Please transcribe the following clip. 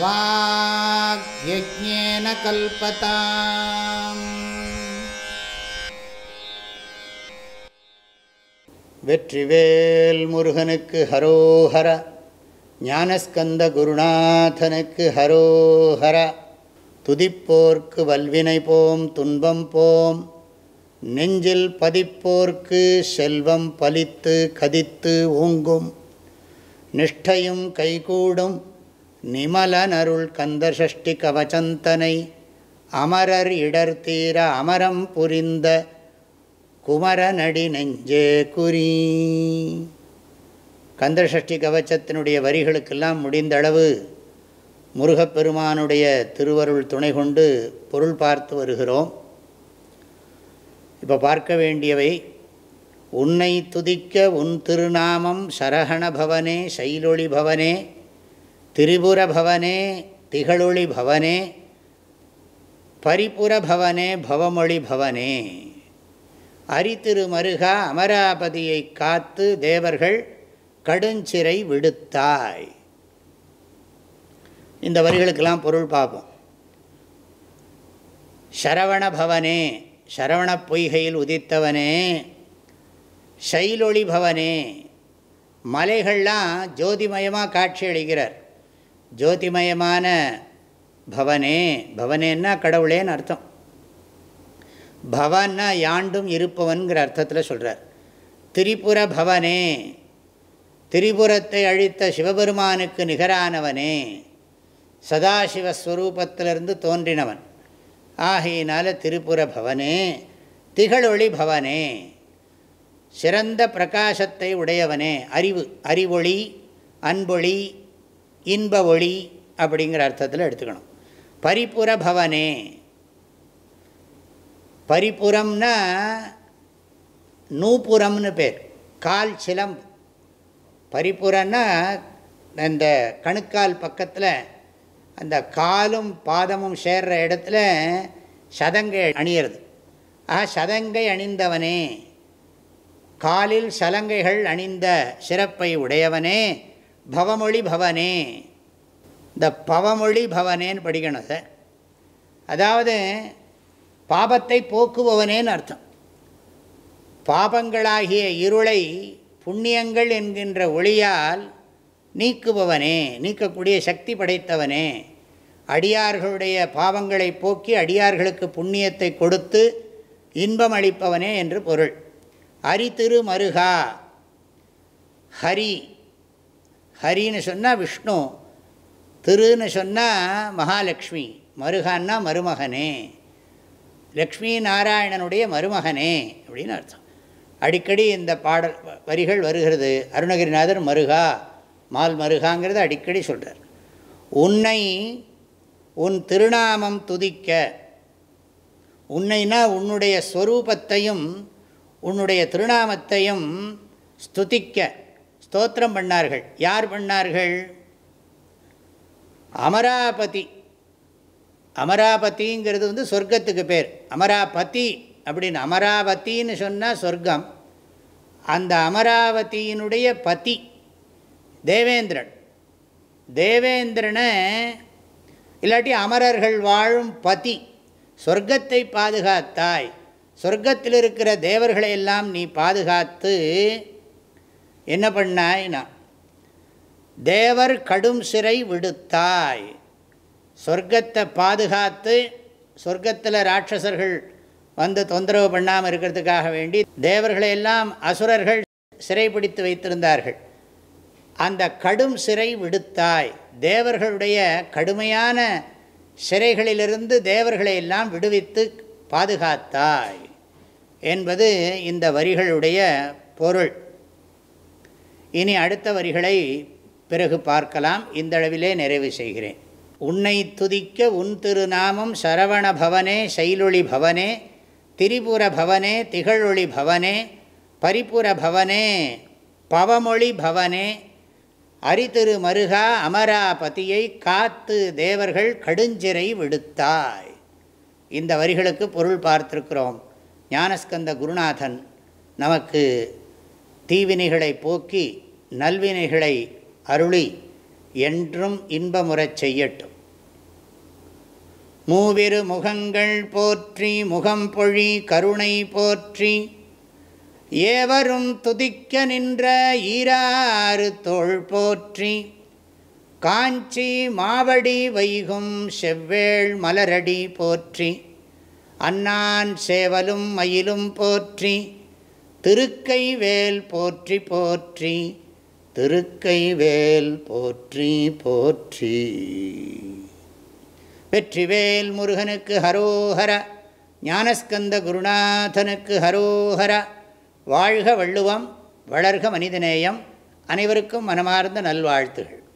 वाग्यज्ञेन कल्पता வெற்றிவேல் முருகனுக்கு ஹரோஹர ஞானஸ்கந்த குருநாதனுக்கு ஹரோஹர துதிப்போர்க்கு வல்வினை போம் துன்பம் போம் நெஞ்சில் பதிப்போர்க்கு செல்வம் பலித்து கதித்து ஓங்கும் நிஷ்டையும் கைகூடும் நிமலனருள் கந்தசஷ்டி கவச்சந்தனை அமரர் இடர் தீர அமரம் புரிந்த குமரநடி நெஞ்சே குறி கந்தசஷ்டி கவச்சத்தினுடைய வரிகளுக்கெல்லாம் முடிந்தளவு முருகப்பெருமானுடைய திருவருள் துணை கொண்டு பொருள் பார்த்து வருகிறோம் இப்போ பார்க்க வேண்டியவை உன்னை துதிக்க உன் திருநாமம் சரகண பவனே சைலொளி பவனே பவனே திகழொளி பவனே பரிபுர பவனே பவமொழி பவனே அரித்திருமருகா அமராபதியை காத்து தேவர்கள் கடுஞ்சிறை விடுத்தாய் இந்த வரிகளுக்கெல்லாம் பொருள் பார்ப்போம் சரவண பவனே சரவண பொய்கையில் உதித்தவனே சைலொளி பவனே மலைகள்லாம் ஜோதிமயமாக காட்சி அளிக்கிறார் ஜோதிமயமான பவனே பவனேன்னா கடவுளேன்னு அர்த்தம் பவன்னா யாண்டும் இருப்பவன்கிற அர்த்தத்தில் சொல்கிறார் திரிபுர பவனே திரிபுரத்தை அழித்த சிவபெருமானுக்கு நிகரானவனே சதாசிவஸ்வரூபத்திலிருந்து தோன்றினவன் ஆகையினால திரிபுர பவனே திகழொளி பவனே சிறந்த பிரகாசத்தை உடையவனே அறிவு அறிவொளி அன்பொளி இன்ப ஒளி அப்படிங்கிற அர்த்தத்தில் எடுத்துக்கணும் பரிபுர பவனே பரிபுரம்னா நூபுரம்னு பேர் கால் சிலம்பு பரிபுரன்னா இந்த கணுக்கால் பக்கத்தில் அந்த காலும் பாதமும் சேர்ற இடத்துல சதங்கை அணியிறது ஆ சதங்கை அணிந்தவனே காலில் சலங்கைகள் அணிந்த சிறப்பை உடையவனே பவமொழி பவனே இந்த பவமொழி பவனேன்னு படிக்கணும் சார் அதாவது பாபத்தை போக்குபவனேன்னு அர்த்தம் பாபங்களாகிய இருளை புண்ணியங்கள் என்கின்ற ஒளியால் நீக்குபவனே நீக்கக்கூடிய சக்தி படைத்தவனே அடியார்களுடைய பாவங்களை போக்கி அடியார்களுக்கு புண்ணியத்தை கொடுத்து இன்பம் அளிப்பவனே என்று பொருள் அரி திரு மருகா ஹரி ஹரின்னு சொன்னால் விஷ்ணு திருன்னு சொன்னால் மகாலட்சுமி மருகான்னா மருமகனே லக்ஷ்மி நாராயணனுடைய மருமகனே அப்படின்னு அர்த்தம் அடிக்கடி இந்த பாடல் வரிகள் வருகிறது அருணகிரிநாதர் மருகா மால் மருகாங்கிறத அடிக்கடி சொல்கிறார் உன்னை உன் திருநாமம் துதிக்க உன்னைனா உன்னுடைய ஸ்வரூபத்தையும் உன்னுடைய திருநாமத்தையும் ஸ்துதிக்க ஸ்தோத்திரம் பண்ணார்கள் யார் பண்ணார்கள் அமராபதி அமராபதிங்கிறது வந்து சொர்க்கத்துக்கு பேர் அமராபதி அப்படின்னு அமராவத்தின்னு சொன்னால் சொர்க்கம் அந்த அமராவதியினுடைய பதி தேவேந்திரன் தேவேந்திரனை இல்லாட்டி அமரர்கள் வாழும் பதி சொர்க்கத்தை பாதுகாத்தாய் சொர்க்கத்தில் இருக்கிற தேவர்களையெல்லாம் நீ பாதுகாத்து என்ன பண்ணாய்னா தேவர் கடும் சிறை விடுத்தாய் சொர்க்கத்தை பாதுகாத்து சொர்க்கத்தில் ராட்சசர்கள் வந்து தொந்தரவு பண்ணாமல் இருக்கிறதுக்காக வேண்டி தேவர்களை எல்லாம் அசுரர்கள் சிறைப்பிடித்து வைத்திருந்தார்கள் அந்த கடும் சிறை விடுத்தாய் தேவர்களுடைய கடுமையான சிறைகளிலிருந்து தேவர்களை எல்லாம் விடுவித்து பாதுகாத்தாய் என்பது இந்த வரிகளுடைய பொருள் இனி அடுத்த வரிகளை பிறகு பார்க்கலாம் இந்தளவிலே நிறைவு செய்கிறேன் உன்னை துதிக்க உன் திருநாமம் சரவண பவனே செயலொளி பவனே திரிபுர பவனே திகழொளி பவனே பரிபுர பவனே பவமொழி பவனே அரிதிரு மருகா அமராபதியை காத்து தேவர்கள் கடுஞ்சிறை விடுத்தாய் இந்த வரிகளுக்கு பொருள் பார்த்திருக்கிறோம் ஞானஸ்கந்த குருநாதன் நமக்கு தீவினைகளை போக்கி நல்வினைகளை அருளி என்றும் இன்பமுறச் செய்யட்டும் மூவிரு முகங்கள் போற்றி முகம் பொழி கருணை போற்றி ஏவரும் துதிக்க நின்ற ஈராறு தோள் போற்றி காஞ்சி மாவடி வைகும் செவ்வேள் மலரடி போற்றி அன்னான் சேவலும் மயிலும் போற்றி திருக்கை வேல் போற்றி போற்றி திருக்கை வேல் போற்றி போற்றி வெற்றிவேல் முருகனுக்கு ஹரோஹர ஞானஸ்கந்த குருநாதனுக்கு ஹரோஹர வாழ்க வள்ளுவம் வளர்க மனிதநேயம் அனைவருக்கும் மனமார்ந்த நல்வாழ்த்துகள்